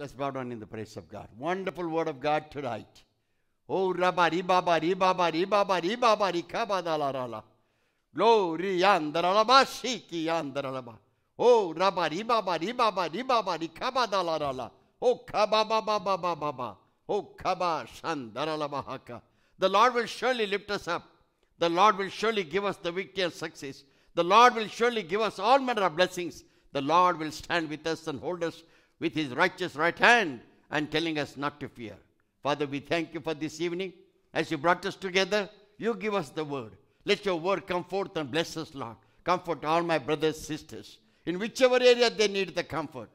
Let's bow down in the praise of God. Wonderful word of God tonight. Oh, rabari babari babari babari babari kabadalarala. Glory yandaralaba shiki yandaralaba. Oh, rabari babari babari babari kabadalarala. Oh, kababababababa. Oh, kaba oh, shandaralabahaka. The Lord will surely lift us up. The Lord will surely give us the victory and success. The Lord will surely give us all manner of blessings. The Lord will stand with us and hold us with his righteous right hand and telling us not to fear. Father, we thank you for this evening. As you brought us together, you give us the word. Let your word come forth and bless us, Lord. Comfort all my brothers, sisters, in whichever area they need the comfort.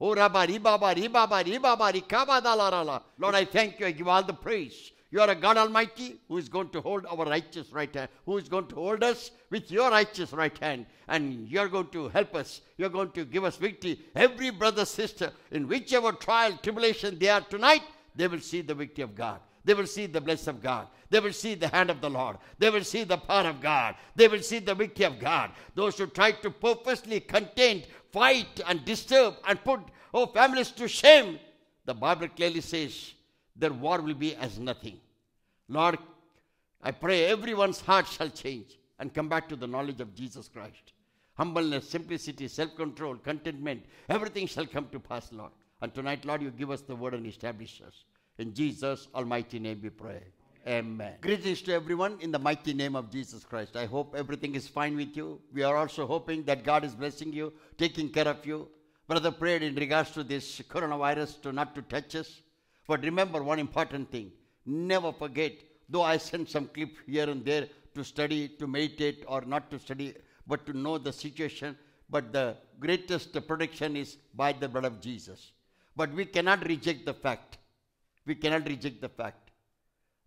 Oh, Rabba, Ribaba, Ribaba, Ribaba, Rikabadalarala. Lord, I thank you. I give all the praise. You are a God Almighty who is going to hold our righteous right hand, who is going to hold us with your righteous right hand, and you're going to help us. You're going to give us victory. Every brother, sister, in whichever trial, tribulation they are tonight, they will see the victory of God. They will see the blessing of God. They will see the hand of the Lord. They will see the power of God. They will see the victory of God. Those who try to purposely contain, fight, and disturb and put our oh, families to shame, the Bible clearly says their war will be as nothing. Lord, I pray everyone's heart shall change and come back to the knowledge of Jesus Christ. Humbleness, simplicity, self control, contentment, everything shall come to pass, Lord. And tonight, Lord, you give us the word and establish us. In Jesus' almighty name we pray. Amen. Greetings to everyone in the mighty name of Jesus Christ. I hope everything is fine with you. We are also hoping that God is blessing you, taking care of you. Brother prayed in regards to this coronavirus to not to touch us. But remember one important thing never forget. Though I send some clip here and there to study, to meditate, or not to study, but to know the situation. But the greatest protection is by the blood of Jesus. But we cannot reject the fact. We cannot reject the fact.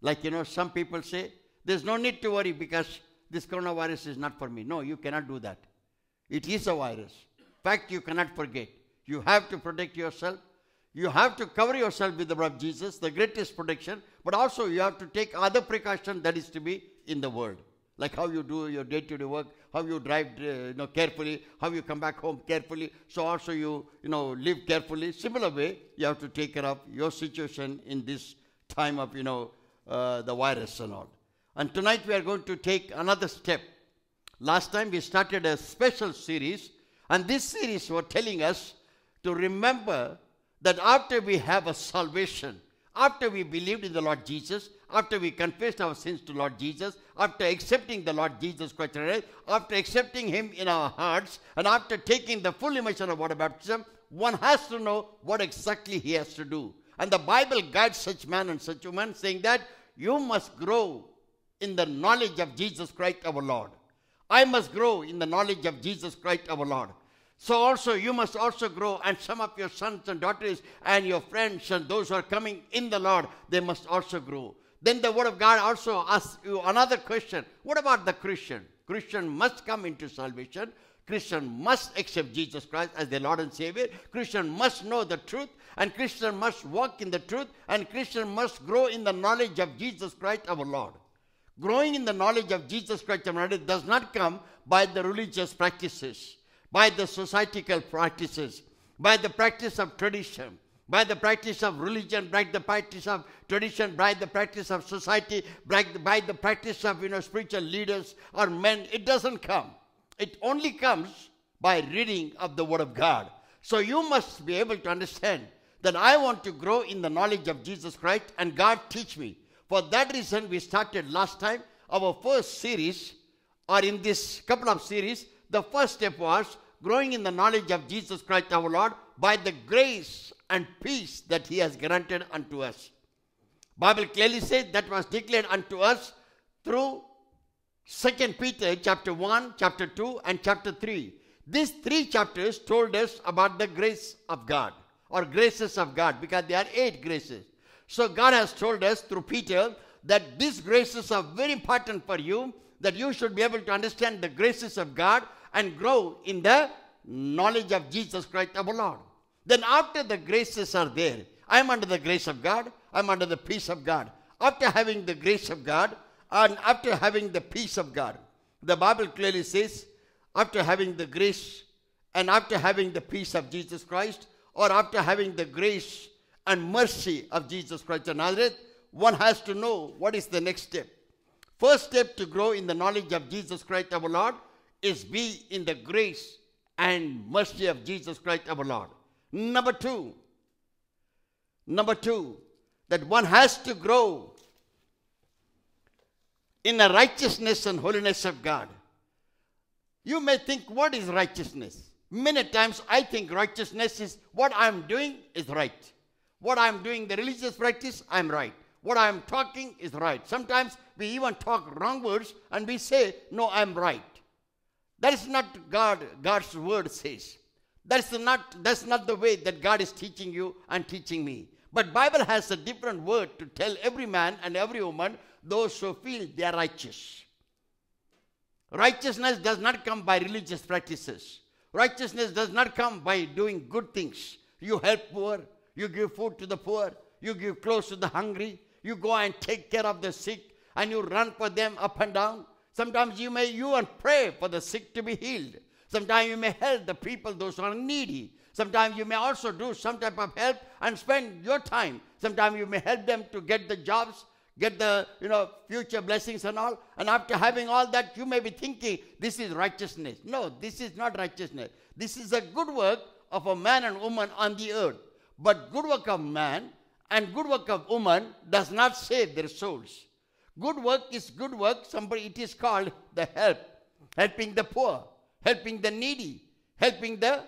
Like, you know, some people say, there's no need to worry because this coronavirus is not for me. No, you cannot do that. It is a virus. Fact you cannot forget. You have to protect yourself you have to cover yourself with the blood of Jesus, the greatest protection, but also you have to take other precaution that is to be in the world. Like how you do your day-to-day work, how you drive uh, you know, carefully, how you come back home carefully. So also you, you know, live carefully. Similar way, you have to take care of your situation in this time of, you know, uh, the virus and all. And tonight we are going to take another step. Last time we started a special series, and this series was telling us to remember that after we have a salvation, after we believed in the Lord Jesus, after we confessed our sins to Lord Jesus, after accepting the Lord Jesus Christ, after accepting Him in our hearts, and after taking the full immersion of water baptism, one has to know what exactly he has to do. And the Bible guides such man and such woman, saying that you must grow in the knowledge of Jesus Christ our Lord. I must grow in the knowledge of Jesus Christ our Lord. So also you must also grow, and some of your sons and daughters and your friends and those who are coming in the Lord, they must also grow. Then the word of God also asks you another question. What about the Christian? Christian must come into salvation. Christian must accept Jesus Christ as their Lord and Savior. Christian must know the truth, and Christian must walk in the truth, and Christian must grow in the knowledge of Jesus Christ our Lord. Growing in the knowledge of Jesus Christ our Lord does not come by the religious practices by the societal practices, by the practice of tradition, by the practice of religion, by the practice of tradition, by the practice of society, by the, by the practice of you know, spiritual leaders or men. It doesn't come. It only comes by reading of the Word of God. So you must be able to understand that I want to grow in the knowledge of Jesus Christ and God teach me. For that reason, we started last time our first series, or in this couple of series, the first step was growing in the knowledge of Jesus Christ our Lord by the grace and peace that he has granted unto us. Bible clearly says that was declared unto us through 2 Peter chapter 1, chapter 2 and chapter 3. These three chapters told us about the grace of God or graces of God because there are eight graces. So God has told us through Peter that these graces are very important for you that you should be able to understand the graces of God and grow in the knowledge of Jesus Christ our Lord. Then after the graces are there, I am under the grace of God, I am under the peace of God. After having the grace of God, and after having the peace of God, the Bible clearly says, after having the grace and after having the peace of Jesus Christ, or after having the grace and mercy of Jesus Christ of Nazareth, one has to know what is the next step. First step to grow in the knowledge of Jesus Christ our Lord is be in the grace and mercy of Jesus Christ our Lord. Number two, number two, that one has to grow in the righteousness and holiness of God. You may think, what is righteousness? Many times I think righteousness is what I'm doing is right. What I'm doing, the religious practice, I'm right. What I'm talking is right. Sometimes we even talk wrong words and we say, no, I'm right. That is not God, God's word says. That's not, that's not the way that God is teaching you and teaching me. But Bible has a different word to tell every man and every woman, those who feel they are righteous. Righteousness does not come by religious practices. Righteousness does not come by doing good things. You help poor, you give food to the poor, you give clothes to the hungry, you go and take care of the sick, and you run for them up and down Sometimes you may you and pray for the sick to be healed. Sometimes you may help the people, those who are needy. Sometimes you may also do some type of help and spend your time. Sometimes you may help them to get the jobs, get the you know future blessings and all. And after having all that, you may be thinking this is righteousness. No, this is not righteousness. This is a good work of a man and woman on the earth. But good work of man and good work of woman does not save their souls. Good work is good work. Somebody, it is called the help. Helping the poor, helping the needy, helping the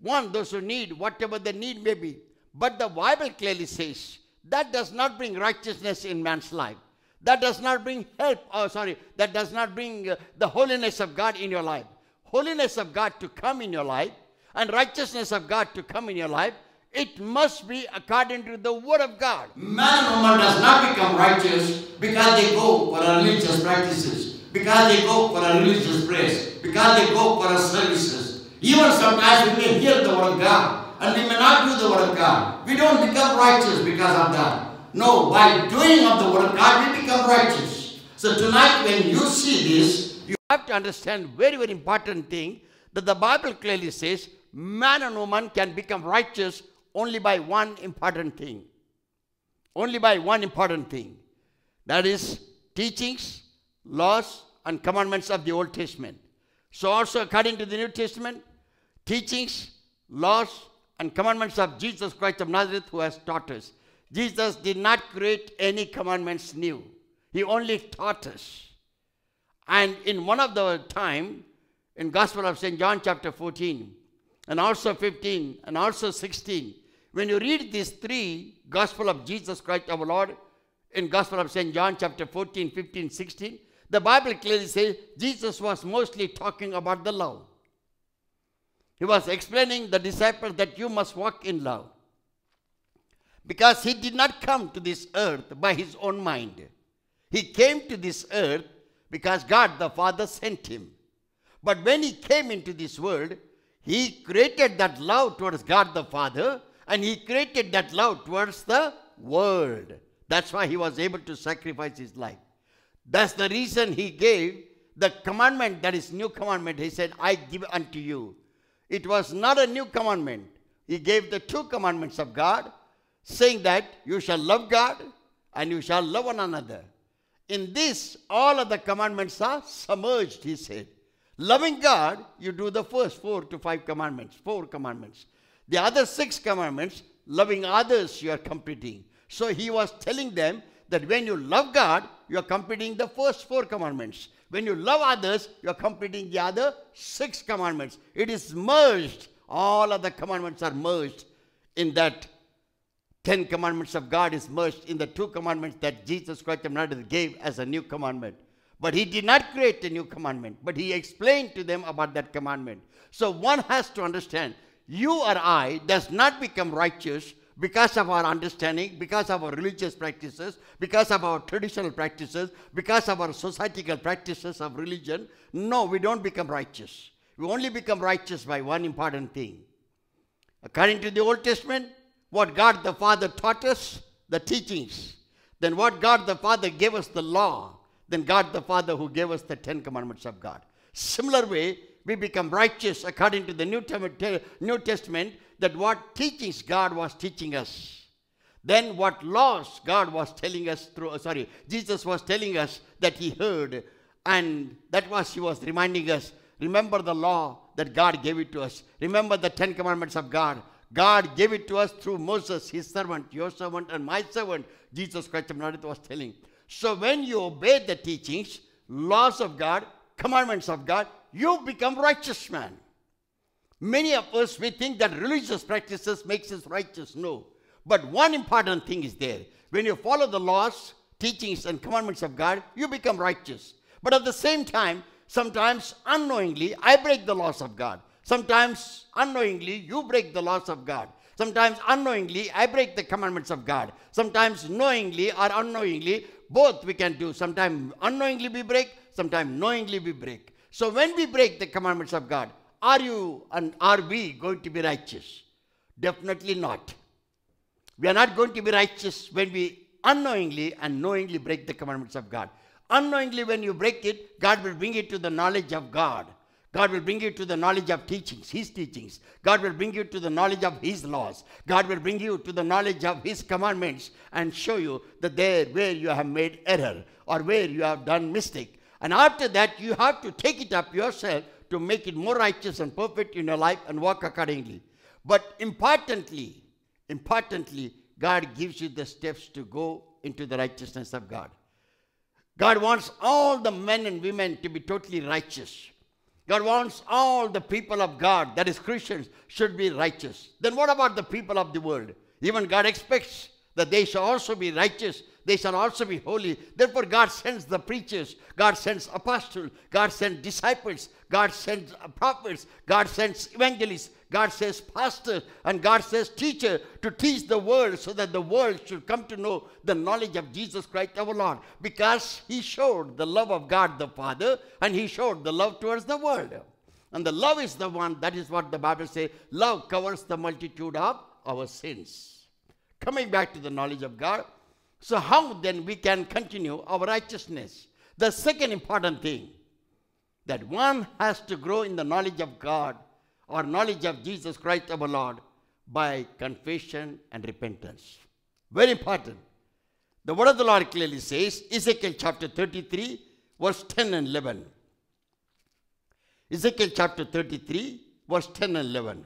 one, those who need, whatever the need may be. But the Bible clearly says that does not bring righteousness in man's life. That does not bring help, oh, sorry, that does not bring uh, the holiness of God in your life. Holiness of God to come in your life and righteousness of God to come in your life it must be according to the word of God. Man woman does not become righteous because they go for religious practices, because they go for religious prayers, because they go for services. Even sometimes we may hear the word of God and we may not do the word of God. We don't become righteous because of that. No, by doing of the word of God, we become righteous. So tonight when you see this, you have to understand very, very important thing that the Bible clearly says man and woman can become righteous only by one important thing. Only by one important thing. That is teachings, laws, and commandments of the Old Testament. So also according to the New Testament, teachings, laws, and commandments of Jesus Christ of Nazareth who has taught us. Jesus did not create any commandments new. He only taught us. And in one of the time, in Gospel of St. John chapter 14, and also 15, and also 16, when you read these three, Gospel of Jesus Christ our Lord, in Gospel of St. John chapter 14, 15, 16, the Bible clearly says Jesus was mostly talking about the love. He was explaining the disciples that you must walk in love. Because he did not come to this earth by his own mind. He came to this earth because God the Father sent him. But when he came into this world, he created that love towards God the Father and he created that love towards the world. That's why he was able to sacrifice his life. That's the reason he gave the commandment, that is new commandment. He said, I give unto you. It was not a new commandment. He gave the two commandments of God, saying that you shall love God and you shall love one another. In this, all of the commandments are submerged, he said. Loving God, you do the first four to five commandments, four commandments. The other six commandments, loving others, you are completing. So he was telling them that when you love God, you are completing the first four commandments. When you love others, you are completing the other six commandments. It is merged. All other commandments are merged in that ten commandments of God is merged in the two commandments that Jesus Christ of Nazareth gave as a new commandment. But he did not create a new commandment, but he explained to them about that commandment. So one has to understand you or I does not become righteous because of our understanding, because of our religious practices, because of our traditional practices, because of our societal practices of religion. No, we don't become righteous. We only become righteous by one important thing. According to the Old Testament, what God the Father taught us, the teachings. Then what God the Father gave us, the law. Then God the Father who gave us the Ten Commandments of God. Similar way, we become righteous according to the New Testament, New Testament that what teachings God was teaching us. Then what laws God was telling us through, uh, sorry, Jesus was telling us that he heard and that was, he was reminding us, remember the law that God gave it to us. Remember the Ten Commandments of God. God gave it to us through Moses, his servant, your servant, and my servant, Jesus Christ of Nazareth was telling. So when you obey the teachings, laws of God, commandments of God, you become righteous man. Many of us, we think that religious practices makes us righteous. No. But one important thing is there. When you follow the laws, teachings, and commandments of God, you become righteous. But at the same time, sometimes unknowingly, I break the laws of God. Sometimes unknowingly, you break the laws of God. Sometimes unknowingly, I break the commandments of God. Sometimes knowingly or unknowingly, both we can do. Sometimes unknowingly we break, sometimes knowingly we break. So when we break the commandments of God, are you and are we going to be righteous? Definitely not. We are not going to be righteous when we unknowingly and knowingly break the commandments of God. Unknowingly, when you break it, God will bring it to the knowledge of God. God will bring you to the knowledge of teachings, His teachings. God will bring you to the knowledge of His laws. God will bring you to the knowledge of His commandments and show you that there where you have made error or where you have done mistake and after that, you have to take it up yourself to make it more righteous and perfect in your life and walk accordingly. But importantly, importantly, God gives you the steps to go into the righteousness of God. God wants all the men and women to be totally righteous. God wants all the people of God, that is Christians, should be righteous. Then what about the people of the world? Even God expects that they shall also be righteous they shall also be holy. Therefore, God sends the preachers, God sends apostles, God sends disciples, God sends prophets, God sends evangelists, God says pastor and God says teacher to teach the world so that the world should come to know the knowledge of Jesus Christ our Lord because he showed the love of God the Father and he showed the love towards the world. And the love is the one, that is what the Bible says, love covers the multitude of our sins. Coming back to the knowledge of God, so how then we can continue our righteousness? The second important thing, that one has to grow in the knowledge of God or knowledge of Jesus Christ our Lord by confession and repentance. Very important. The word of the Lord clearly says, Ezekiel chapter 33, verse 10 and 11. Ezekiel chapter 33, verse 10 and 11.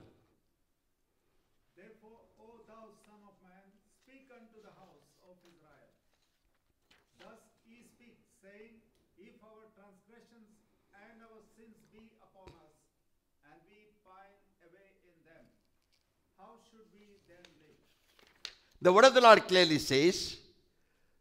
sins be upon us, and we pine away in them, how should we then live? The word of the Lord clearly says,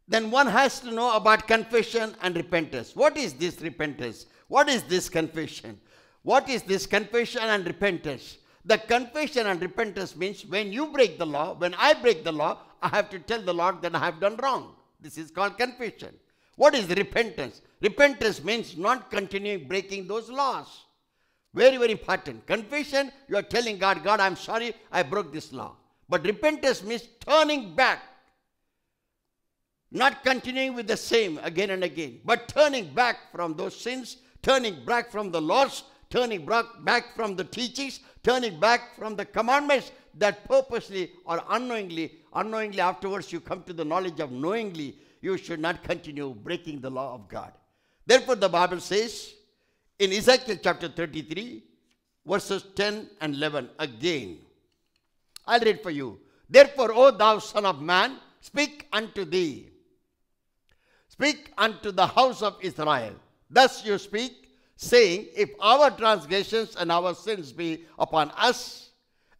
then one has to know about confession and repentance. What is this repentance? What is this confession? What is this confession and repentance? The confession and repentance means when you break the law, when I break the law, I have to tell the Lord that I have done wrong. This is called confession. What is repentance? Repentance means not continuing breaking those laws. Very, very important. Confession, you are telling God, God, I'm sorry, I broke this law. But repentance means turning back. Not continuing with the same again and again, but turning back from those sins, turning back from the laws, turning back from the teachings, turning back from the commandments that purposely or unknowingly, unknowingly afterwards you come to the knowledge of knowingly you should not continue breaking the law of God. Therefore, the Bible says in Ezekiel chapter 33, verses 10 and 11 again. I'll read for you. Therefore, O thou son of man, speak unto thee. Speak unto the house of Israel. Thus you speak, saying, If our transgressions and our sins be upon us,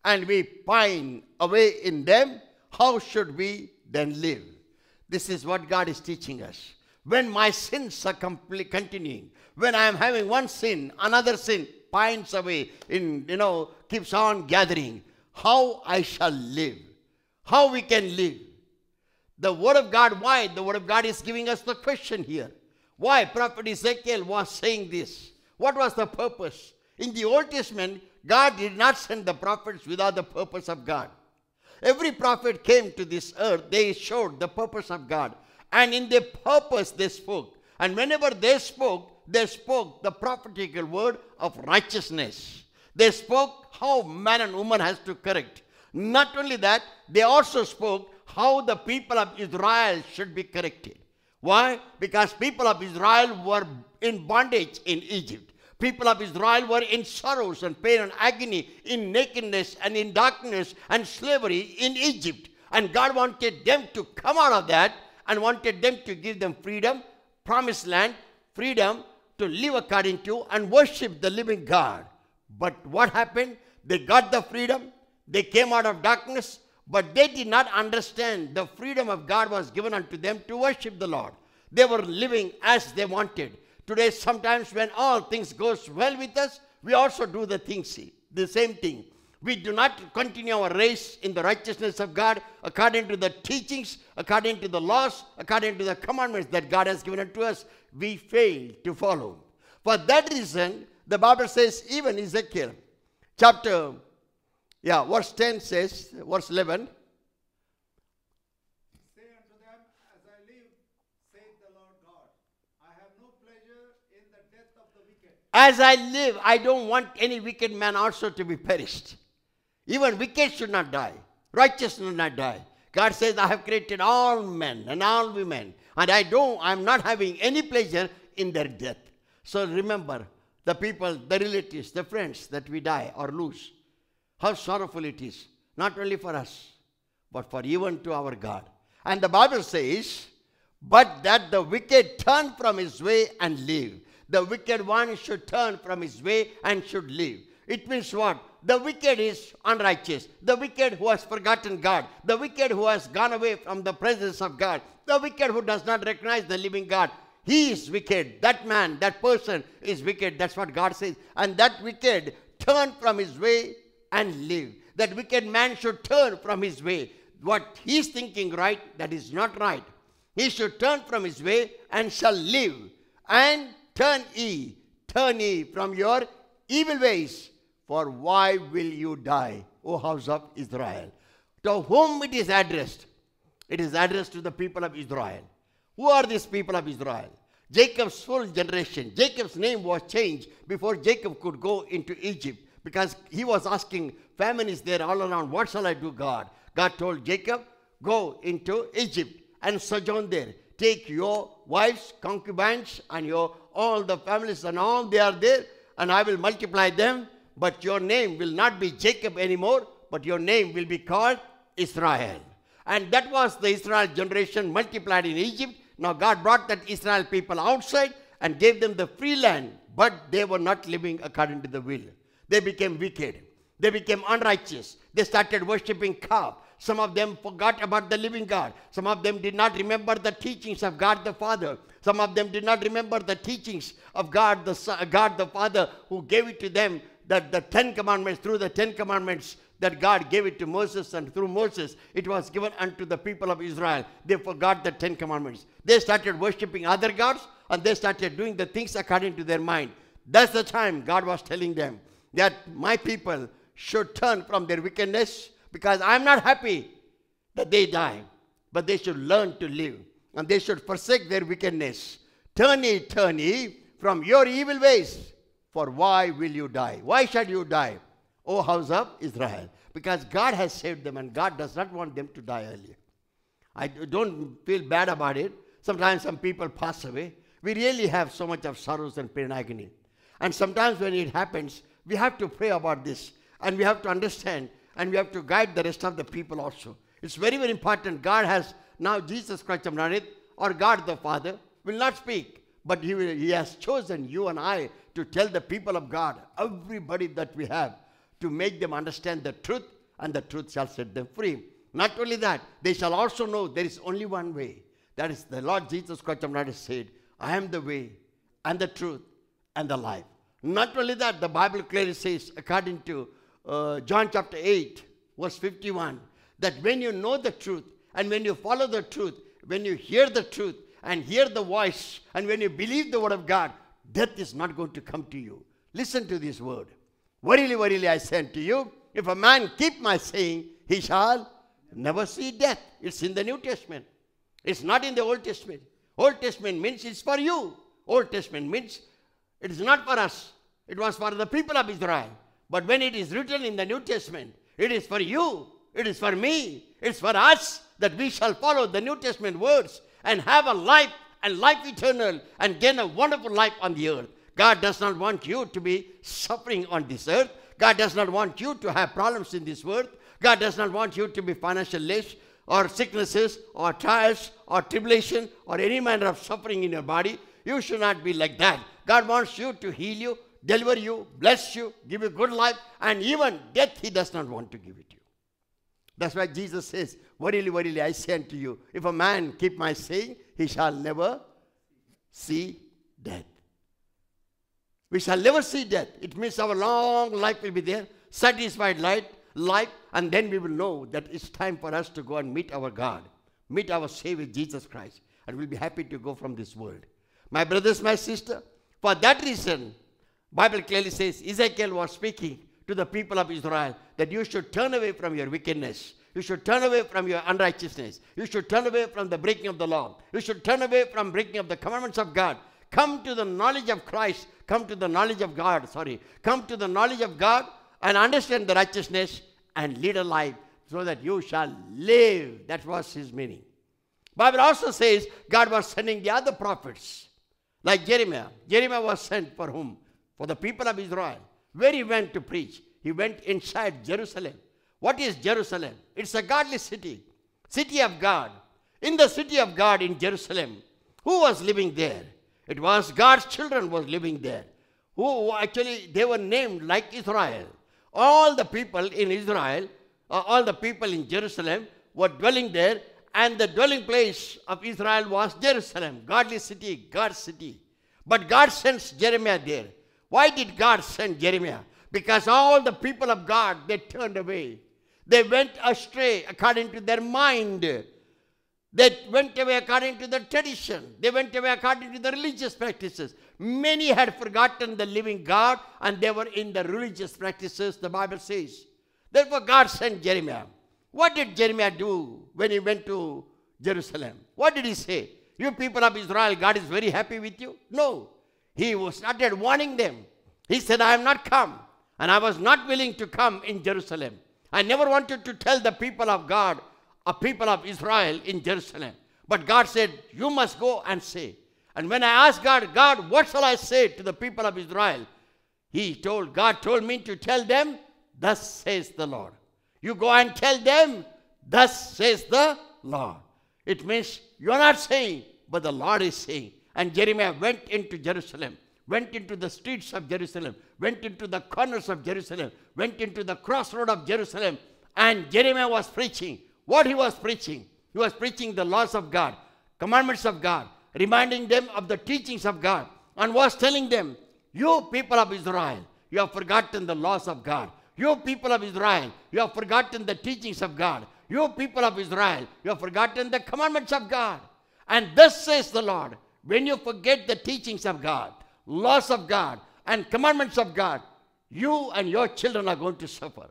and we pine away in them, how should we then live? This is what God is teaching us. When my sins are completely continuing, when I am having one sin, another sin pines away, in you know, keeps on gathering, how I shall live, how we can live. The Word of God, why? The Word of God is giving us the question here. Why Prophet Ezekiel was saying this? What was the purpose? In the Old Testament, God did not send the prophets without the purpose of God. Every prophet came to this earth, they showed the purpose of God. And in their purpose, they spoke. And whenever they spoke, they spoke the prophetical word of righteousness. They spoke how man and woman has to correct. Not only that, they also spoke how the people of Israel should be corrected. Why? Because people of Israel were in bondage in Egypt people of Israel were in sorrows and pain and agony, in nakedness and in darkness and slavery in Egypt. And God wanted them to come out of that and wanted them to give them freedom, promised land, freedom to live according to and worship the living God. But what happened? They got the freedom, they came out of darkness, but they did not understand the freedom of God was given unto them to worship the Lord. They were living as they wanted. Today, sometimes when all things goes well with us, we also do the things, the same thing. We do not continue our race in the righteousness of God according to the teachings, according to the laws, according to the commandments that God has given unto us. We fail to follow. For that reason, the Bible says, even Ezekiel, chapter, yeah, verse 10 says, verse 11, As I live, I don't want any wicked man also to be perished. Even wicked should not die. Righteous should not die. God says, I have created all men and all women, and I don't, I'm not having any pleasure in their death. So remember the people, the relatives, the friends that we die or lose. How sorrowful it is, not only for us, but for even to our God. And the Bible says, but that the wicked turn from his way and live. The wicked one should turn from his way and should live. It means what? The wicked is unrighteous. The wicked who has forgotten God. The wicked who has gone away from the presence of God. The wicked who does not recognize the living God. He is wicked. That man, that person is wicked. That's what God says. And that wicked turn from his way and live. That wicked man should turn from his way. What he's thinking right, that is not right. He should turn from his way and shall live. And Turn ye, turn ye from your evil ways, for why will you die, O house of Israel? To whom it is addressed? It is addressed to the people of Israel. Who are these people of Israel? Jacob's full generation. Jacob's name was changed before Jacob could go into Egypt because he was asking, famine is there all around. What shall I do, God? God told Jacob, go into Egypt and sojourn there take your wives, concubines, and your all the families and all they are there, and I will multiply them, but your name will not be Jacob anymore, but your name will be called Israel. And that was the Israel generation multiplied in Egypt. Now God brought that Israel people outside and gave them the free land, but they were not living according to the will. They became wicked. They became unrighteous. They started worshiping calf. Some of them forgot about the living God. Some of them did not remember the teachings of God the Father. Some of them did not remember the teachings of God the, Son, God the Father who gave it to them, that the Ten Commandments, through the Ten Commandments that God gave it to Moses and through Moses, it was given unto the people of Israel. They forgot the Ten Commandments. They started worshipping other gods and they started doing the things according to their mind. That's the time God was telling them that my people should turn from their wickedness because I'm not happy that they die. But they should learn to live and they should forsake their wickedness. Turn ye, turn ye from your evil ways, for why will you die? Why shall you die, O house of Israel? Because God has saved them and God does not want them to die early. I don't feel bad about it. Sometimes some people pass away. We really have so much of sorrows and pain and agony. And sometimes when it happens, we have to pray about this and we have to understand and we have to guide the rest of the people also. It's very, very important. God has now Jesus Christ of Nazareth or God the Father will not speak, but he, will, he has chosen you and I to tell the people of God, everybody that we have, to make them understand the truth, and the truth shall set them free. Not only that, they shall also know there is only one way. That is the Lord Jesus Christ of Nazareth said, I am the way and the truth and the life. Not only that, the Bible clearly says, according to uh, John chapter 8, verse 51, that when you know the truth and when you follow the truth, when you hear the truth and hear the voice, and when you believe the word of God, death is not going to come to you. Listen to this word. Verily, verily, I say unto you, if a man keep my saying, he shall never see death. It's in the New Testament. It's not in the Old Testament. Old Testament means it's for you. Old Testament means it is not for us. It was for the people of Israel. But when it is written in the New Testament, it is for you, it is for me, it's for us that we shall follow the New Testament words and have a life and life eternal and gain a wonderful life on the earth. God does not want you to be suffering on this earth. God does not want you to have problems in this world. God does not want you to be financial less or sicknesses or trials or tribulation or any manner of suffering in your body. You should not be like that. God wants you to heal you deliver you, bless you, give you good life, and even death he does not want to give it to you. That's why Jesus says, Verily, verily, I say unto you, if a man keep my saying, he shall never see death. We shall never see death. It means our long life will be there, satisfied life, life, and then we will know that it's time for us to go and meet our God, meet our Savior Jesus Christ, and we'll be happy to go from this world. My brothers, my sister, for that reason, Bible clearly says Ezekiel was speaking to the people of Israel that you should turn away from your wickedness. You should turn away from your unrighteousness. You should turn away from the breaking of the law. You should turn away from breaking of the commandments of God. Come to the knowledge of Christ. Come to the knowledge of God. Sorry. Come to the knowledge of God and understand the righteousness and lead a life so that you shall live. That was his meaning. Bible also says God was sending the other prophets, like Jeremiah. Jeremiah was sent for whom? for the people of Israel. Where he went to preach? He went inside Jerusalem. What is Jerusalem? It's a godly city, city of God. In the city of God in Jerusalem, who was living there? It was God's children was living there. Who actually they were named like Israel. All the people in Israel, uh, all the people in Jerusalem were dwelling there, and the dwelling place of Israel was Jerusalem, godly city, God's city. But God sends Jeremiah there. Why did God send Jeremiah? Because all the people of God, they turned away. They went astray according to their mind. They went away according to the tradition. They went away according to the religious practices. Many had forgotten the living God and they were in the religious practices, the Bible says. Therefore, God sent Jeremiah. What did Jeremiah do when he went to Jerusalem? What did he say? You people of Israel, God is very happy with you? No he started warning them. He said, I have not come, and I was not willing to come in Jerusalem. I never wanted to tell the people of God, a people of Israel in Jerusalem. But God said, You must go and say. And when I asked God, God, what shall I say to the people of Israel? He told, God told me to tell them, Thus says the Lord. You go and tell them, Thus says the Lord. It means you're not saying, but the Lord is saying. And Jeremiah went into Jerusalem, went into the streets of Jerusalem, went into the corners of Jerusalem, went into the crossroad of Jerusalem. And Jeremiah was preaching. What he was preaching? He was preaching the laws of God, commandments of God, reminding them of the teachings of God, and was telling them, You people of Israel, you have forgotten the laws of God. You people of Israel, you have forgotten the teachings of God. You people of Israel, you have forgotten the commandments of God. And thus says the Lord when you forget the teachings of God, laws of God, and commandments of God, you and your children are going to suffer.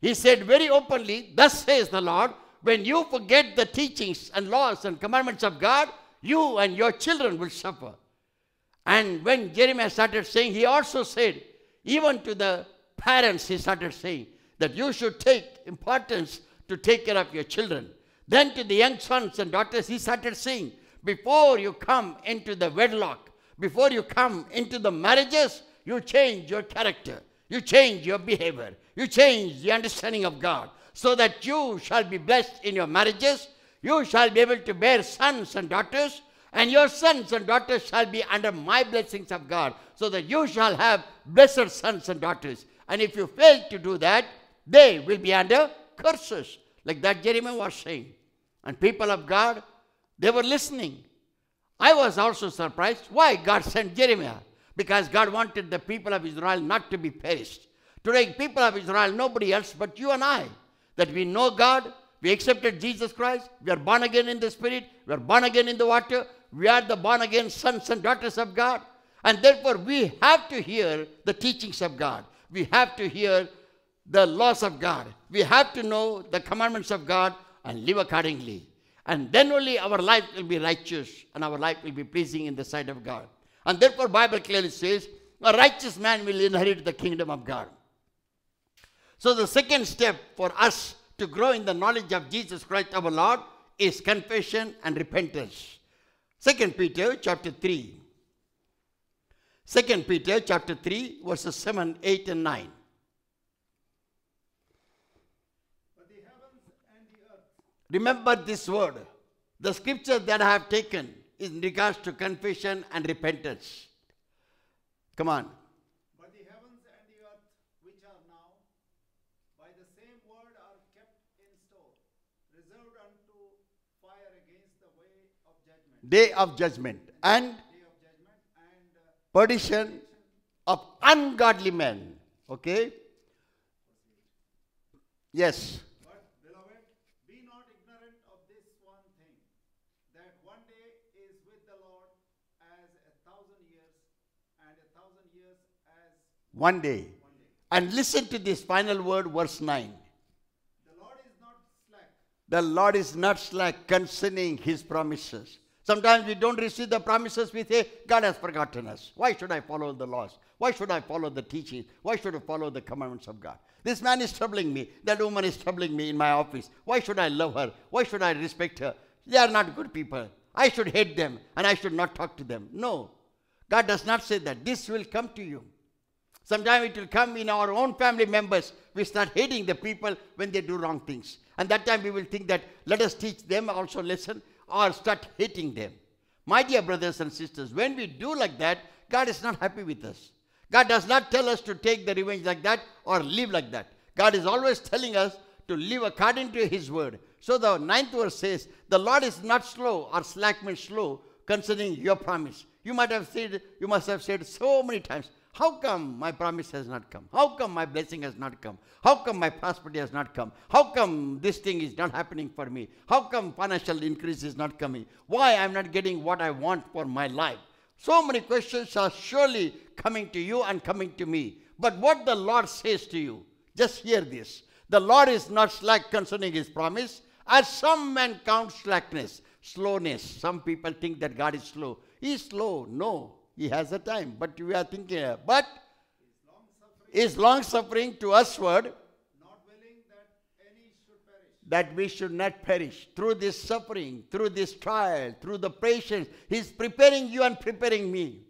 He said very openly, Thus says the Lord, when you forget the teachings and laws and commandments of God, you and your children will suffer. And when Jeremiah started saying, he also said, even to the parents, he started saying, that you should take importance to take care of your children. Then to the young sons and daughters, he started saying, before you come into the wedlock, before you come into the marriages, you change your character, you change your behavior, you change the understanding of God, so that you shall be blessed in your marriages, you shall be able to bear sons and daughters, and your sons and daughters shall be under my blessings of God, so that you shall have blessed sons and daughters. And if you fail to do that, they will be under curses, like that Jeremiah was saying. And people of God, they were listening. I was also surprised why God sent Jeremiah. Because God wanted the people of Israel not to be perished. Today, people of Israel, nobody else but you and I, that we know God, we accepted Jesus Christ, we are born again in the Spirit, we are born again in the water, we are the born again sons and daughters of God. And therefore, we have to hear the teachings of God. We have to hear the laws of God. We have to know the commandments of God and live accordingly. And then only our life will be righteous and our life will be pleasing in the sight of God. And therefore Bible clearly says, a righteous man will inherit the kingdom of God. So the second step for us to grow in the knowledge of Jesus Christ our Lord is confession and repentance. Second Peter chapter 3. Second Peter chapter 3 verses 7, 8 and 9. Remember this word. The scripture that I have taken is in regards to confession and repentance. Come on. But the heavens and the earth, which are now, by the same word are kept in store, reserved unto fire against the way of judgment. Day of judgment and, of judgment and uh, perdition of ungodly men. Okay? Yes. one day. And listen to this final word, verse 9. The Lord is not slack. The Lord is not slack concerning his promises. Sometimes we don't receive the promises, we say, God has forgotten us. Why should I follow the laws? Why should I follow the teachings? Why should I follow the commandments of God? This man is troubling me. That woman is troubling me in my office. Why should I love her? Why should I respect her? They are not good people. I should hate them and I should not talk to them. No, God does not say that. This will come to you. Sometimes it will come in our own family members. We start hating the people when they do wrong things. And that time we will think that let us teach them also lesson or start hating them. My dear brothers and sisters, when we do like that, God is not happy with us. God does not tell us to take the revenge like that or live like that. God is always telling us to live according to His word. So the ninth verse says, The Lord is not slow or slackman slow concerning your promise, you might have said, you must have said so many times, how come my promise has not come? How come my blessing has not come? How come my prosperity has not come? How come this thing is not happening for me? How come financial increase is not coming? Why I'm not getting what I want for my life? So many questions are surely coming to you and coming to me. But what the Lord says to you, just hear this. The Lord is not slack concerning his promise, as some men count slackness, slowness. Some people think that God is slow. He's slow. No, he has a time. But we are thinking, but is long suffering to us? Word that we should not perish. Through this suffering, through this trial, through the patience, He's preparing you and preparing me.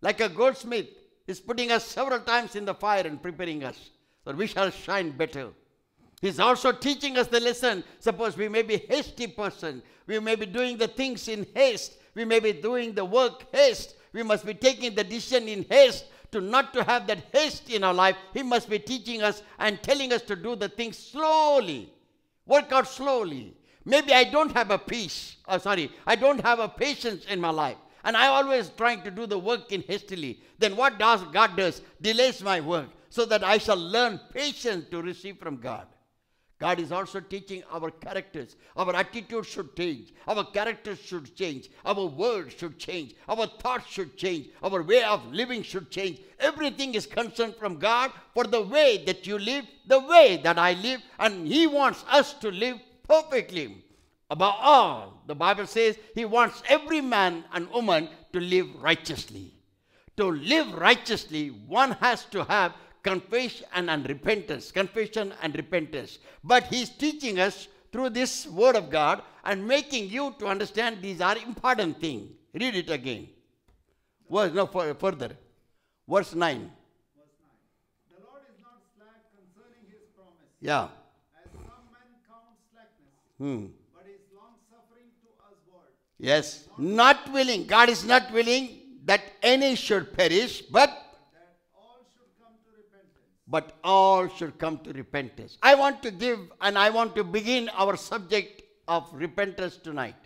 Like a goldsmith is putting us several times in the fire and preparing us that we shall shine better. He's also teaching us the lesson. Suppose we may be hasty person. We may be doing the things in haste we may be doing the work haste. We must be taking the decision in haste to not to have that haste in our life. He must be teaching us and telling us to do the things slowly. Work out slowly. Maybe I don't have a peace. Oh, sorry, I don't have a patience in my life. And I always trying to do the work in hastily. Then what does God does? Delays my work so that I shall learn patience to receive from God. God is also teaching our characters. Our attitude should change. Our character should change. Our words should change. Our thoughts should change. Our way of living should change. Everything is concerned from God for the way that you live, the way that I live, and He wants us to live perfectly. Above all, the Bible says He wants every man and woman to live righteously. To live righteously, one has to have confession and unrepentance, confession and repentance. But he's teaching us through this word of God and making you to understand these are important things. Read it again. Verse, no, further. Verse 9. Yeah. As some men count slackness, hmm. but is long suffering to us. usward. Yes. Not willing. God is not willing that any should perish, but but all should come to repentance. I want to give and I want to begin our subject of repentance tonight.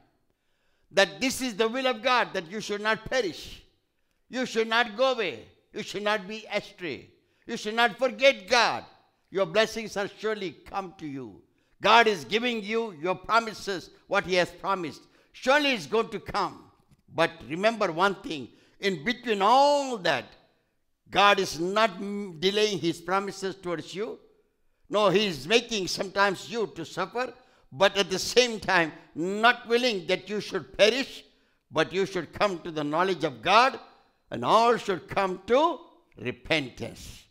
That this is the will of God, that you should not perish. You should not go away. You should not be astray. You should not forget God. Your blessings are surely come to you. God is giving you your promises, what He has promised. Surely it's going to come. But remember one thing in between all that, God is not delaying his promises towards you. No, he is making sometimes you to suffer, but at the same time, not willing that you should perish, but you should come to the knowledge of God, and all should come to repentance.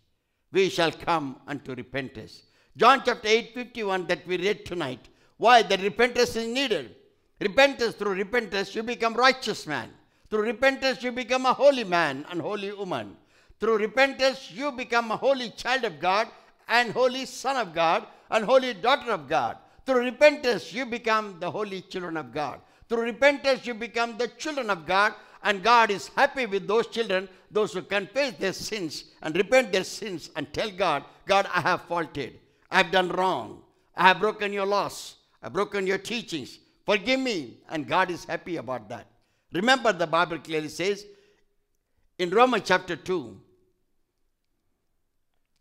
We shall come unto repentance. John chapter 8, 51 that we read tonight. Why? the repentance is needed. Repentance, through repentance, you become righteous man. Through repentance, you become a holy man and holy woman. Through repentance, you become a holy child of God and holy son of God and holy daughter of God. Through repentance, you become the holy children of God. Through repentance, you become the children of God, and God is happy with those children, those who confess their sins and repent their sins and tell God, God, I have faulted. I have done wrong. I have broken your laws. I have broken your teachings. Forgive me. And God is happy about that. Remember, the Bible clearly says in Romans chapter 2,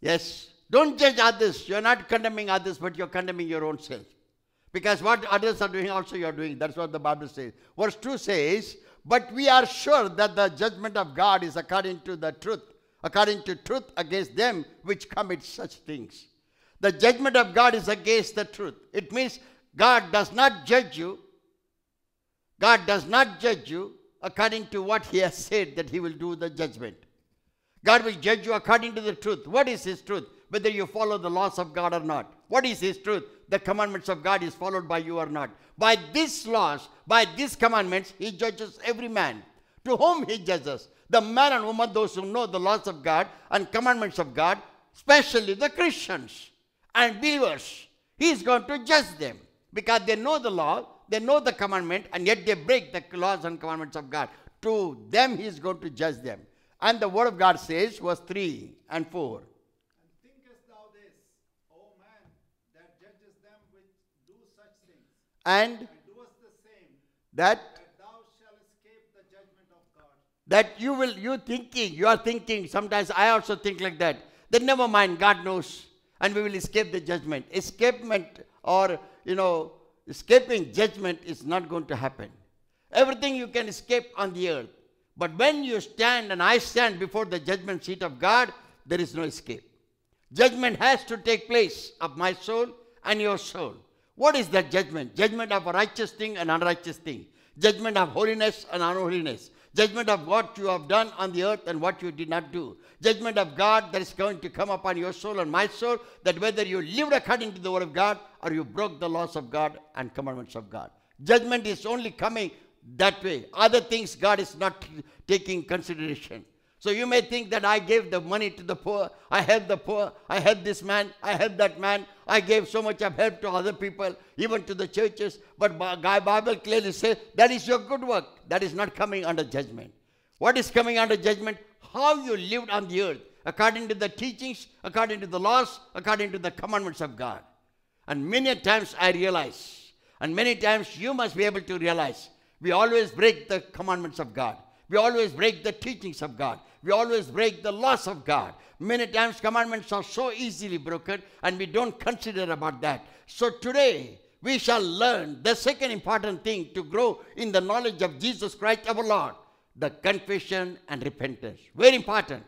Yes. Don't judge others. You're not condemning others, but you're condemning your own self. Because what others are doing, also you're doing. That's what the Bible says. Verse 2 says, But we are sure that the judgment of God is according to the truth, according to truth against them which commit such things. The judgment of God is against the truth. It means God does not judge you. God does not judge you according to what He has said that He will do the judgment. God will judge you according to the truth. What is His truth? Whether you follow the laws of God or not. What is His truth? The commandments of God is followed by you or not. By these laws, by these commandments, He judges every man. To whom He judges? The man and woman, those who know the laws of God and commandments of God, especially the Christians and believers. He is going to judge them because they know the law, they know the commandment, and yet they break the laws and commandments of God. To them, He is going to judge them. And the word of God says, verse 3 and 4. And thinkest thou this, O man, that judges them which do such things, and, and doest the same, that, that thou shalt escape the judgment of God. That you will, you thinking, you are thinking, sometimes I also think like that. Then never mind, God knows, and we will escape the judgment. Escapement or, you know, escaping judgment is not going to happen. Everything you can escape on the earth but when you stand and I stand before the judgment seat of God, there is no escape. Judgment has to take place of my soul and your soul. What is that judgment? Judgment of a righteous thing and unrighteous thing. Judgment of holiness and unholiness. Judgment of what you have done on the earth and what you did not do. Judgment of God that is going to come upon your soul and my soul, that whether you lived according to the word of God or you broke the laws of God and commandments of God. Judgment is only coming that way. Other things God is not taking consideration. So you may think that I gave the money to the poor, I helped the poor, I helped this man, I helped that man, I gave so much of help to other people, even to the churches. But Bible clearly says that is your good work. That is not coming under judgment. What is coming under judgment? How you lived on the earth, according to the teachings, according to the laws, according to the commandments of God. And many times I realize, and many times you must be able to realize we always break the commandments of God. We always break the teachings of God. We always break the laws of God. Many times commandments are so easily broken and we don't consider about that. So today we shall learn the second important thing to grow in the knowledge of Jesus Christ our Lord, the confession and repentance. Very important.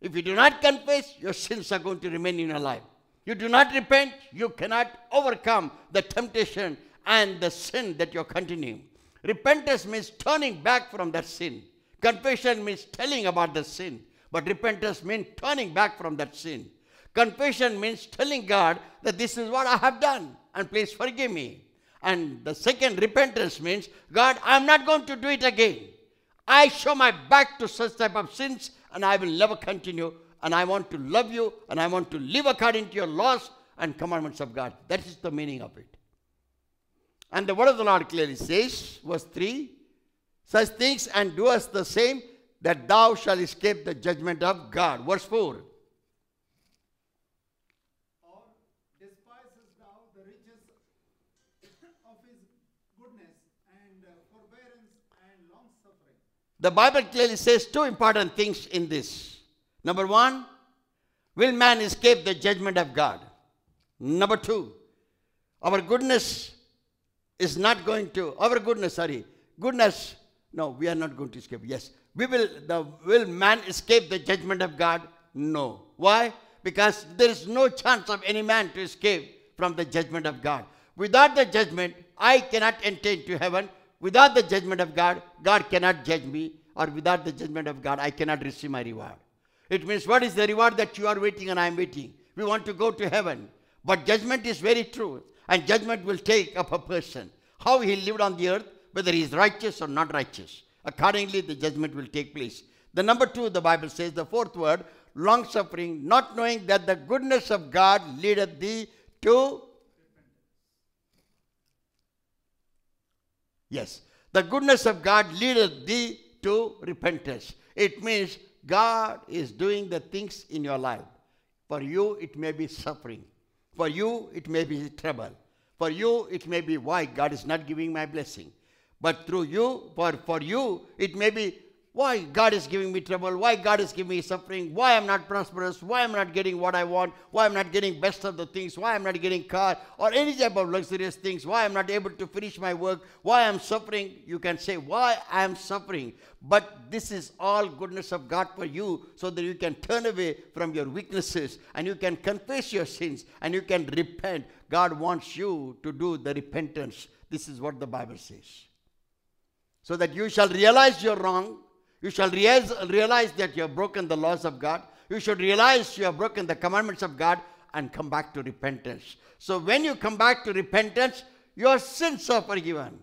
If you do not confess, your sins are going to remain in your life. You do not repent, you cannot overcome the temptation and the sin that you're continuing. Repentance means turning back from that sin. Confession means telling about the sin. But repentance means turning back from that sin. Confession means telling God that this is what I have done and please forgive me. And the second repentance means, God, I'm not going to do it again. I show my back to such type of sins and I will never continue. And I want to love you and I want to live according to your laws and commandments of God. That is the meaning of it. And the word of the Lord clearly says, verse 3 Such things and doest the same, that thou shalt escape the judgment of God. Verse 4. The Bible clearly says two important things in this. Number one, will man escape the judgment of God? Number two, our goodness is not going to, our goodness, sorry, goodness, no, we are not going to escape. Yes, we will, the, will man escape the judgment of God? No. Why? Because there is no chance of any man to escape from the judgment of God. Without the judgment, I cannot enter into heaven. Without the judgment of God, God cannot judge me. Or without the judgment of God, I cannot receive my reward. It means what is the reward that you are waiting and I am waiting? We want to go to heaven. But judgment is very true. And judgment will take up a person. How he lived on the earth, whether he is righteous or not righteous. Accordingly, the judgment will take place. The number two, the Bible says, the fourth word, long suffering, not knowing that the goodness of God leadeth thee to. Yes, the goodness of God leadeth thee to repentance. It means God is doing the things in your life. For you, it may be suffering. For you, it may be trouble. For you, it may be why God is not giving my blessing. But through you, for, for you, it may be why God is giving me trouble? Why God is giving me suffering? Why I'm not prosperous? Why I'm not getting what I want? Why I'm not getting best of the things? Why I'm not getting car or any type of luxurious things? Why I'm not able to finish my work? Why I'm suffering? You can say why I'm suffering. But this is all goodness of God for you so that you can turn away from your weaknesses and you can confess your sins and you can repent. God wants you to do the repentance. This is what the Bible says. So that you shall realize you're wrong you shall realize, realize that you have broken the laws of God. You should realize you have broken the commandments of God and come back to repentance. So when you come back to repentance, your sins are forgiven.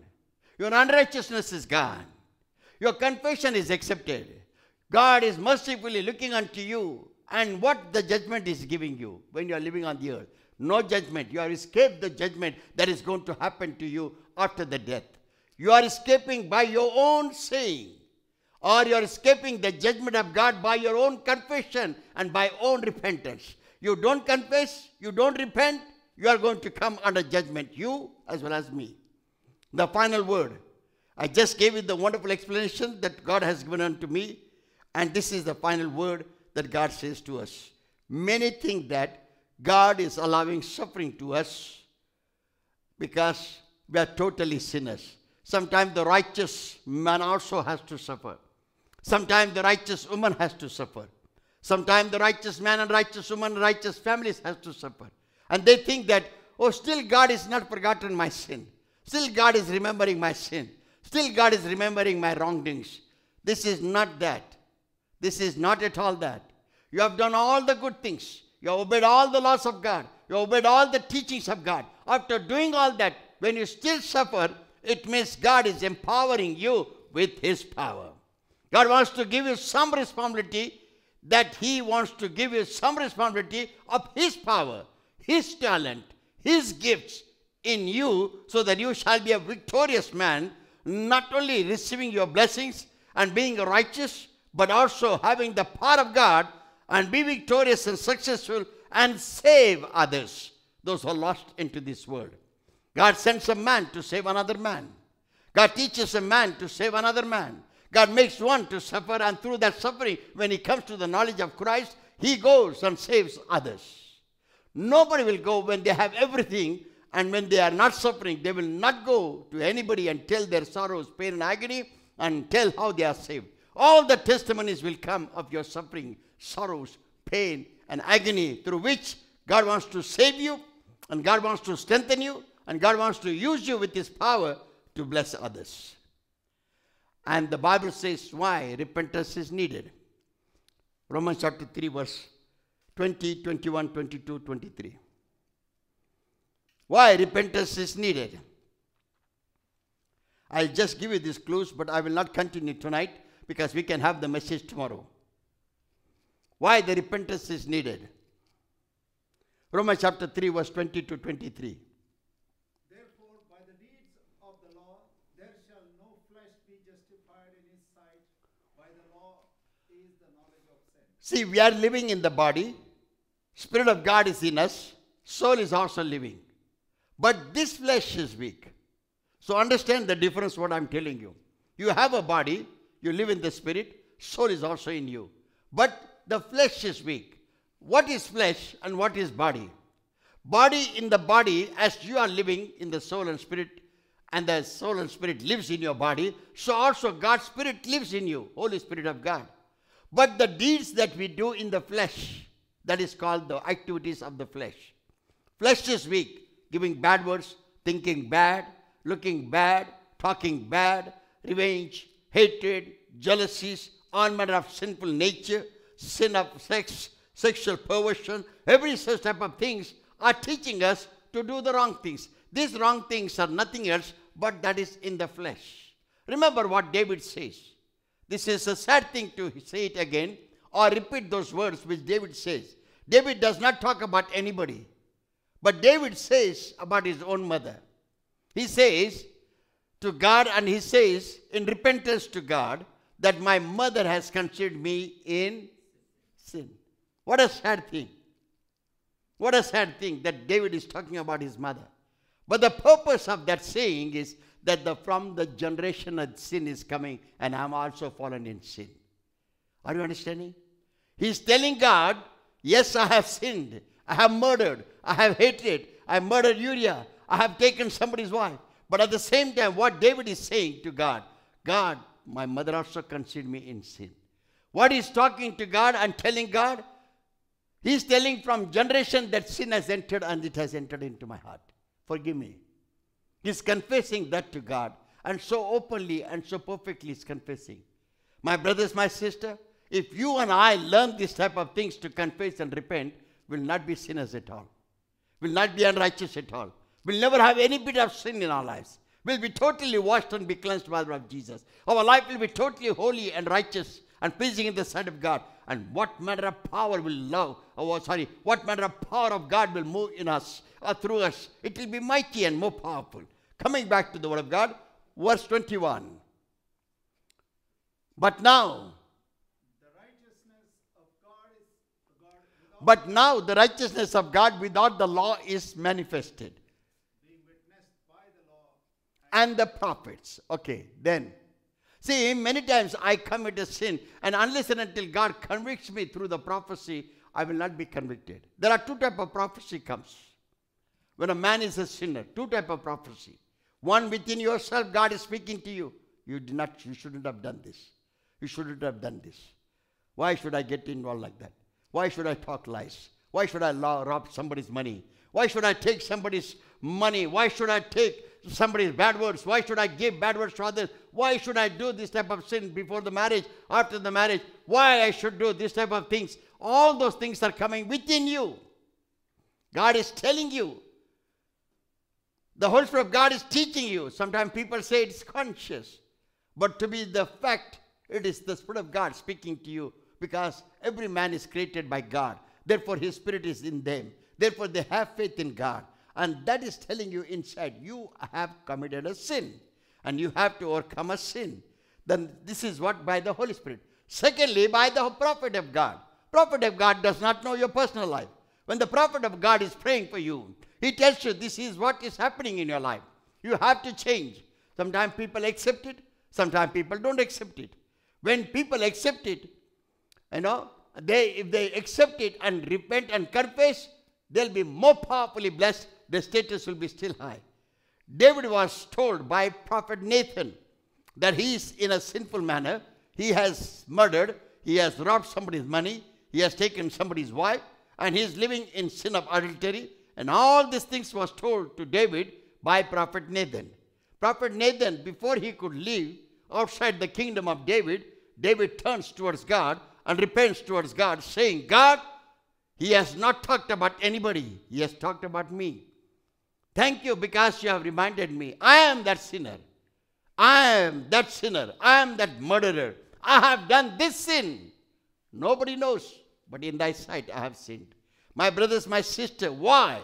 Your unrighteousness is gone. Your confession is accepted. God is mercifully looking unto you and what the judgment is giving you when you are living on the earth. No judgment. You are escaped the judgment that is going to happen to you after the death. You are escaping by your own saying or you are escaping the judgment of God by your own confession and by own repentance. You don't confess, you don't repent, you are going to come under judgment, you as well as me. The final word. I just gave you the wonderful explanation that God has given unto me, and this is the final word that God says to us. Many think that God is allowing suffering to us because we are totally sinners. Sometimes the righteous man also has to suffer. Sometimes the righteous woman has to suffer. Sometimes the righteous man and righteous woman, righteous families has to suffer. And they think that, oh, still God is not forgotten my sin. Still God is remembering my sin. Still God is remembering my wrongdoings. This is not that. This is not at all that. You have done all the good things. You have obeyed all the laws of God. You have obeyed all the teachings of God. After doing all that, when you still suffer, it means God is empowering you with His power. God wants to give you some responsibility that He wants to give you some responsibility of His power, His talent, His gifts in you so that you shall be a victorious man, not only receiving your blessings and being righteous, but also having the power of God and be victorious and successful and save others, those who are lost into this world. God sends a man to save another man. God teaches a man to save another man. God makes one to suffer, and through that suffering, when he comes to the knowledge of Christ, he goes and saves others. Nobody will go when they have everything and when they are not suffering, they will not go to anybody and tell their sorrows, pain, and agony and tell how they are saved. All the testimonies will come of your suffering, sorrows, pain, and agony through which God wants to save you and God wants to strengthen you and God wants to use you with His power to bless others. And the Bible says why repentance is needed. Romans chapter 3, verse 20, 21, 22, 23. Why repentance is needed? I'll just give you these clues, but I will not continue tonight because we can have the message tomorrow. Why the repentance is needed? Romans chapter 3, verse 20 to 23. See, we are living in the body. Spirit of God is in us. Soul is also living. But this flesh is weak. So understand the difference what I'm telling you. You have a body. You live in the spirit. Soul is also in you. But the flesh is weak. What is flesh and what is body? Body in the body, as you are living in the soul and spirit, and the soul and spirit lives in your body, so also God's spirit lives in you, Holy Spirit of God. But the deeds that we do in the flesh, that is called the activities of the flesh. Flesh is weak, giving bad words, thinking bad, looking bad, talking bad, revenge, hatred, jealousies, all manner of sinful nature, sin of sex, sexual perversion, every such type of things are teaching us to do the wrong things. These wrong things are nothing else but that is in the flesh. Remember what David says this is a sad thing to say it again or repeat those words which David says. David does not talk about anybody, but David says about his own mother. He says to God, and he says in repentance to God, that my mother has conceived me in sin. What a sad thing. What a sad thing that David is talking about his mother. But the purpose of that saying is that the, from the generation of sin is coming, and I'm also fallen in sin. Are you understanding? He's telling God, Yes, I have sinned. I have murdered. I have hated. I have murdered Uriah. I have taken somebody's wife. But at the same time, what David is saying to God, God, my mother also conceived me in sin. What he's talking to God and telling God, he's telling from generation that sin has entered and it has entered into my heart. Forgive me. He's confessing that to God. And so openly and so perfectly he's confessing. My brothers, my sister, if you and I learn this type of things to confess and repent, we'll not be sinners at all. We'll not be unrighteous at all. We'll never have any bit of sin in our lives. We'll be totally washed and be cleansed by the blood of Jesus. Our life will be totally holy and righteous and pleasing in the sight of God. And what manner of power will love, oh sorry, what manner of power of God will move in us or uh, through us? It will be mighty and more powerful. Coming back to the Word of God, verse 21. But now, but now the righteousness of God without the law is manifested. The and, and the prophets. Okay, then. See, many times I commit a sin, and unless and until God convicts me through the prophecy, I will not be convicted. There are two type of prophecy comes. When a man is a sinner, two type of prophecy. One within yourself, God is speaking to you. You did not, you shouldn't have done this. You shouldn't have done this. Why should I get involved like that? Why should I talk lies? Why should I rob somebody's money? Why should I take somebody's money? Why should I take somebody's bad words? Why should I give bad words to others? Why should I do this type of sin before the marriage, after the marriage? Why I should do this type of things? All those things are coming within you. God is telling you. The Holy Spirit of God is teaching you. Sometimes people say it's conscious, but to be the fact, it is the Spirit of God speaking to you because every man is created by God. Therefore, His Spirit is in them. Therefore, they have faith in God. And that is telling you inside, you have committed a sin and you have to overcome a sin. Then this is what by the Holy Spirit. Secondly, by the prophet of God. Prophet of God does not know your personal life. When the prophet of God is praying for you, he tells you this is what is happening in your life. You have to change. Sometimes people accept it, sometimes people don't accept it. When people accept it, you know, they if they accept it and repent and confess, they'll be more powerfully blessed. Their status will be still high. David was told by prophet Nathan that he is in a sinful manner. He has murdered, he has robbed somebody's money, he has taken somebody's wife, and he is living in sin of adultery. And all these things was told to David by prophet Nathan. Prophet Nathan, before he could leave outside the kingdom of David, David turns towards God and repents towards God, saying, God, he has not talked about anybody. He has talked about me. Thank you because you have reminded me. I am that sinner. I am that sinner. I am that murderer. I have done this sin. Nobody knows, but in thy sight I have sinned my brothers, my sister. Why?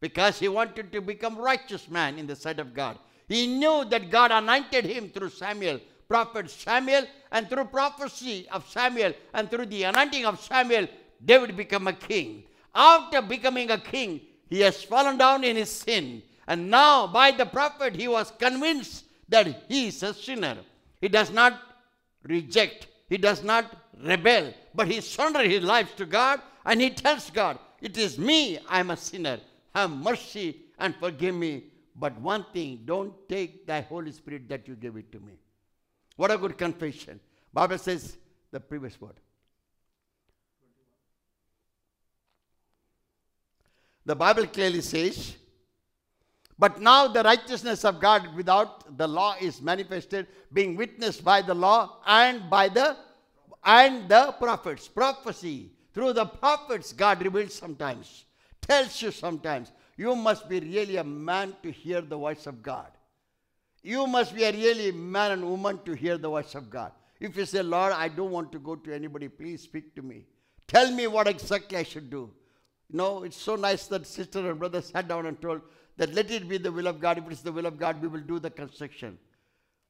Because he wanted to become righteous man in the sight of God. He knew that God anointed him through Samuel, prophet Samuel, and through prophecy of Samuel, and through the anointing of Samuel, David become a king. After becoming a king, he has fallen down in his sin. And now, by the prophet, he was convinced that he is a sinner. He does not reject, he does not rebel, but he surrendered his life to God and he tells God, it is me, I'm a sinner. Have mercy and forgive me. But one thing, don't take thy Holy Spirit that you gave it to me. What a good confession. Bible says the previous word. The Bible clearly says, but now the righteousness of God without the law is manifested, being witnessed by the law and by the and the prophets. Prophecy. Through the prophets, God reveals sometimes, tells you sometimes. You must be really a man to hear the voice of God. You must be a really man and woman to hear the voice of God. If you say, Lord, I don't want to go to anybody, please speak to me. Tell me what exactly I should do. You know, it's so nice that sister and brother sat down and told that let it be the will of God. If it's the will of God, we will do the construction.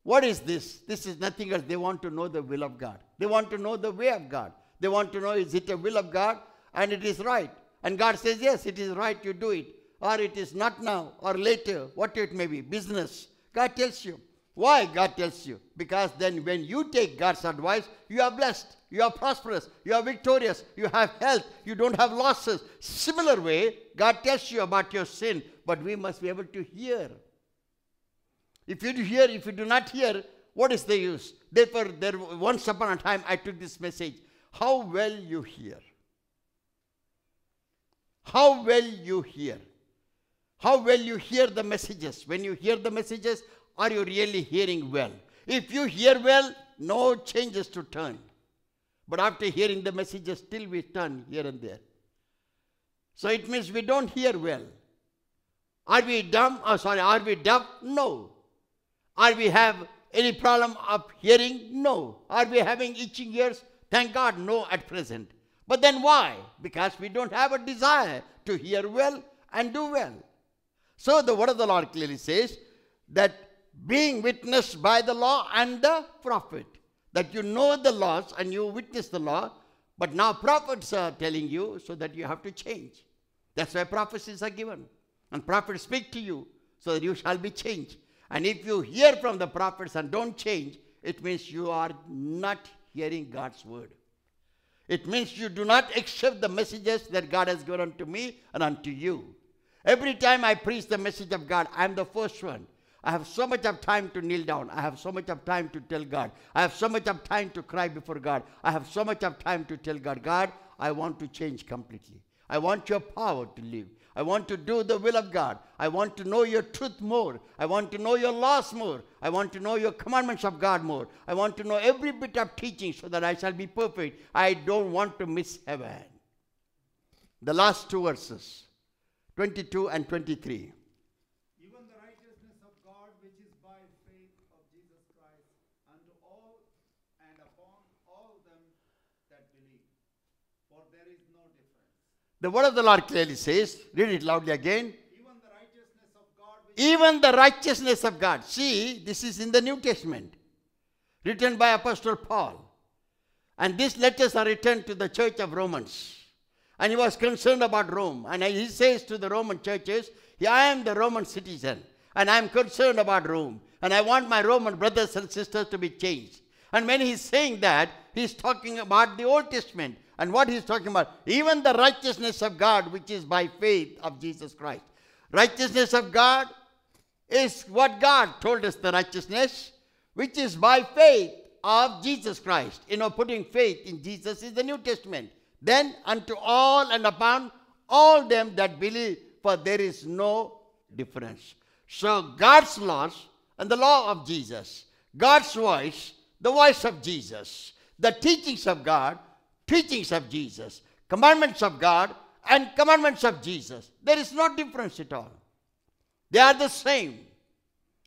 What is this? This is nothing else. They want to know the will of God. They want to know the way of God. They want to know, is it a will of God? And it is right. And God says, yes, it is right, you do it. Or it is not now or later, what it may be, business. God tells you. Why God tells you? Because then when you take God's advice, you are blessed, you are prosperous, you are victorious, you have health, you don't have losses. Similar way, God tells you about your sin, but we must be able to hear. If you hear, if you do not hear, what is the use? Therefore, there once upon a time I took this message how well you hear. How well you hear. How well you hear the messages. When you hear the messages, are you really hearing well? If you hear well, no changes to turn. But after hearing the messages, still we turn here and there. So it means we don't hear well. Are we dumb? Oh, sorry, are we deaf? No. Are we have any problem of hearing? No. Are we having itching ears? Thank God, no at present. But then why? Because we don't have a desire to hear well and do well. So the word of the Lord clearly says that being witnessed by the law and the prophet, that you know the laws and you witness the law, but now prophets are telling you so that you have to change. That's why prophecies are given. And prophets speak to you so that you shall be changed. And if you hear from the prophets and don't change, it means you are not hearing God's word. It means you do not accept the messages that God has given unto me and unto you. Every time I preach the message of God, I'm the first one. I have so much of time to kneel down. I have so much of time to tell God. I have so much of time to cry before God. I have so much of time to tell God, God, I want to change completely. I want your power to live. I want to do the will of God. I want to know your truth more. I want to know your laws more. I want to know your commandments of God more. I want to know every bit of teaching so that I shall be perfect. I don't want to miss heaven. The last two verses, 22 and 23. The word of the Lord clearly says, read it loudly again. Even the righteousness of God. Righteousness of God. See, this is in the New Testament, written by Apostle Paul. And these letters are written to the church of Romans. And he was concerned about Rome. And he says to the Roman churches, I am the Roman citizen, and I am concerned about Rome. And I want my Roman brothers and sisters to be changed. And when he's saying that, he's talking about the Old Testament. And what he's talking about, even the righteousness of God, which is by faith of Jesus Christ. Righteousness of God is what God told us the righteousness, which is by faith of Jesus Christ. You know, putting faith in Jesus is the New Testament. Then unto all and upon all them that believe, for there is no difference. So God's laws and the law of Jesus, God's voice, the voice of Jesus, the teachings of God, teachings of Jesus, commandments of God, and commandments of Jesus. There is no difference at all. They are the same.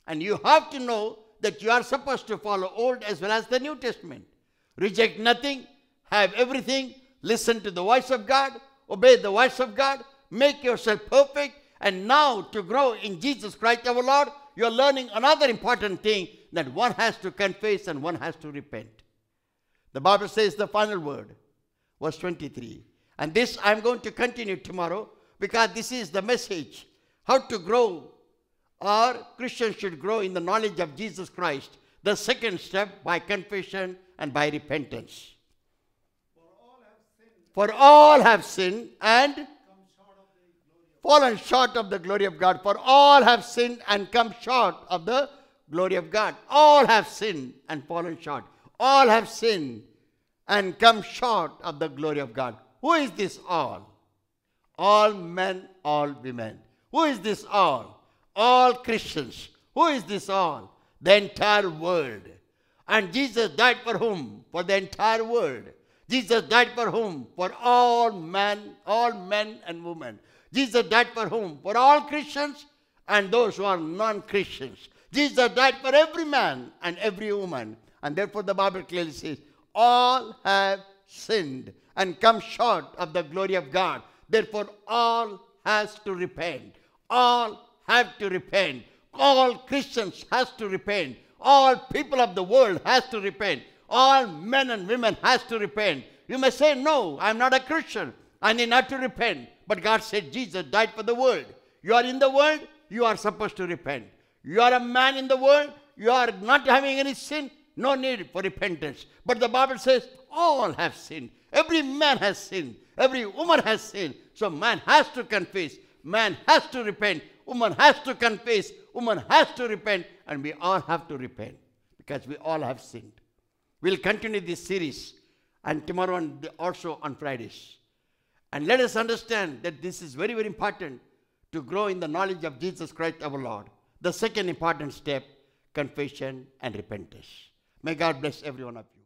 And you have to know that you are supposed to follow Old as well as the New Testament. Reject nothing, have everything, listen to the voice of God, obey the voice of God, make yourself perfect, and now to grow in Jesus Christ our Lord, you are learning another important thing that one has to confess and one has to repent. The Bible says the final word verse 23. And this I'm going to continue tomorrow because this is the message. How to grow or Christians should grow in the knowledge of Jesus Christ. The second step by confession and by repentance. For all have sinned, and fallen short of the glory of God. For all have sinned and come short of the glory of God. All have sinned and fallen short. All have sinned and come short of the glory of God. Who is this all? All men, all women. Who is this all? All Christians. Who is this all? The entire world. And Jesus died for whom? For the entire world. Jesus died for whom? For all men, all men and women. Jesus died for whom? For all Christians and those who are non-Christians. Jesus died for every man and every woman. And therefore the Bible clearly says, all have sinned and come short of the glory of God. Therefore, all has to repent. All have to repent. All Christians has to repent. All people of the world has to repent. All men and women has to repent. You may say, no, I'm not a Christian. I need not to repent. But God said Jesus died for the world. You are in the world, you are supposed to repent. You are a man in the world, you are not having any sin, no need for repentance. But the Bible says all have sinned. Every man has sinned. Every woman has sinned. So man has to confess. Man has to repent. Woman has to confess. Woman has to repent. And we all have to repent because we all have sinned. We'll continue this series and tomorrow and also on Fridays. And let us understand that this is very, very important to grow in the knowledge of Jesus Christ our Lord. The second important step confession and repentance. May God bless every one of you.